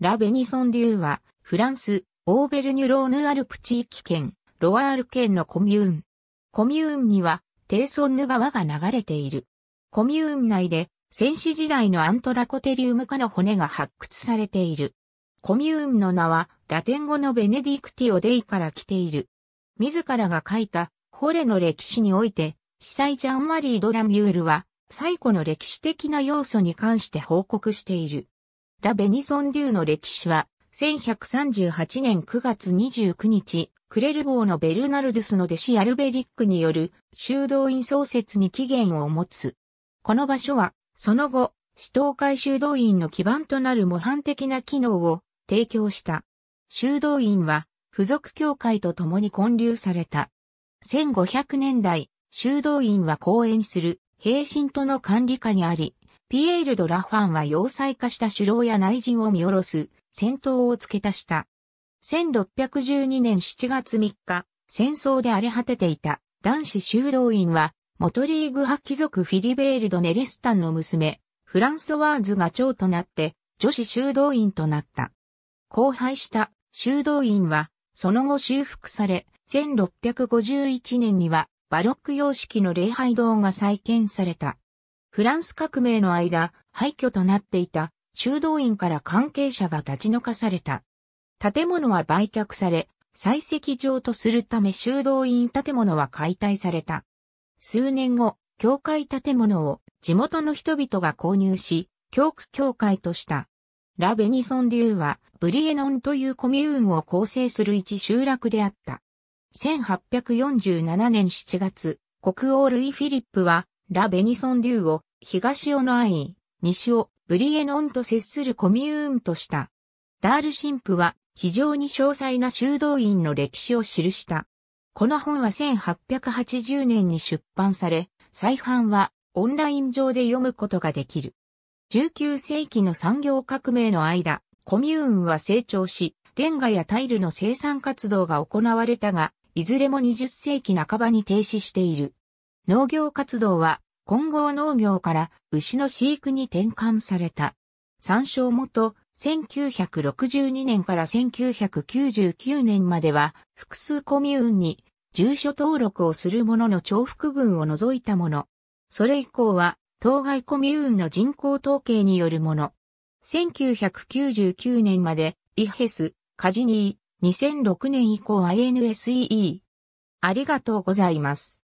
ラ・ベニソン・デューは、フランス、オーベルニュ・ローヌ・アルプ地域圏、ロワール県のコミューン。コミューンには、テーソンヌ川が流れている。コミューン内で、戦死時代のアントラコテリウム科の骨が発掘されている。コミューンの名は、ラテン語のベネディクティオデイから来ている。自らが書いた、ホレの歴史において、司祭ジャンマリー・ドラミュールは、最古の歴史的な要素に関して報告している。ラ・ベニソン・デューの歴史は、1138年9月29日、クレルボーのベルナルドゥスの弟子アルベリックによる修道院創設に起源を持つ。この場所は、その後、死闘会修道院の基盤となる模範的な機能を提供した。修道院は、付属教会と共に建立された。1500年代、修道院は講演する、平身との管理下にあり、ピエール・ド・ラファンは要塞化した首領や内陣を見下ろす戦闘を付け足した。1612年7月3日、戦争で荒れ果てていた男子修道院は、元リーグ派貴族フィリベール・ド・ネリスタンの娘、フランソワーズが長となって、女子修道院となった。荒廃した修道院は、その後修復され、1651年には、バロック様式の礼拝堂が再建された。フランス革命の間、廃墟となっていた修道院から関係者が立ち退かされた。建物は売却され、採石場とするため修道院建物は解体された。数年後、教会建物を地元の人々が購入し、教区教会とした。ラ・ベニソン・デューは、ブリエノンというコミューンを構成する一集落であった。1847年7月、国王ルイ・フィリップは、ラ・ベニソン・デューを東オノアイ、西尾、ブリエノンと接するコミューンとした。ダール神父は非常に詳細な修道院の歴史を記した。この本は1880年に出版され、再版はオンライン上で読むことができる。19世紀の産業革命の間、コミューンは成長し、レンガやタイルの生産活動が行われたが、いずれも20世紀半ばに停止している。農業活動は混合農業から牛の飼育に転換された。参照元、1962年から1999年までは複数コミューンに住所登録をするものの重複分を除いたもの。それ以降は当該コミューンの人口統計によるもの。1999年までイヘス、カジニー、2006年以降 ANSEE。ありがとうございます。